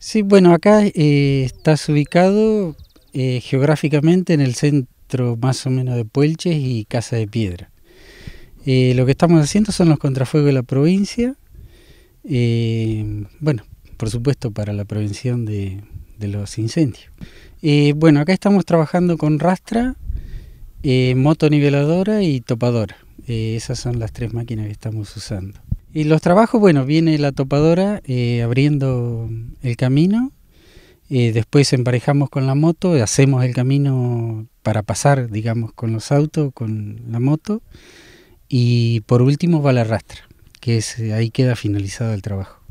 Sí, bueno, acá eh, estás ubicado eh, geográficamente en el centro más o menos de Puelches y Casa de Piedra. Eh, lo que estamos haciendo son los contrafuegos de la provincia. bueno, por supuesto para la prevención de, de los incendios. bueno, acá estamos trabajando con rastra, moto niveladora y topadora. esas son las tres máquinas que estamos usando. Y los trabajos, bueno, viene la topadora eh, abriendo el camino, eh, después emparejamos con la moto, hacemos el camino para pasar, digamos, con los autos, con la moto, y por último va la rastra, que es, ahí queda finalizado el trabajo.